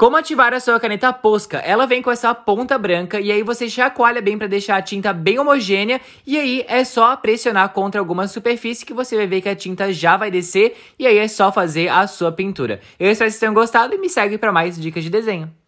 Como ativar a sua caneta Posca? Ela vem com essa ponta branca e aí você chacoalha bem para deixar a tinta bem homogênea e aí é só pressionar contra alguma superfície que você vai ver que a tinta já vai descer e aí é só fazer a sua pintura. Eu espero que vocês tenham gostado e me segue para mais dicas de desenho.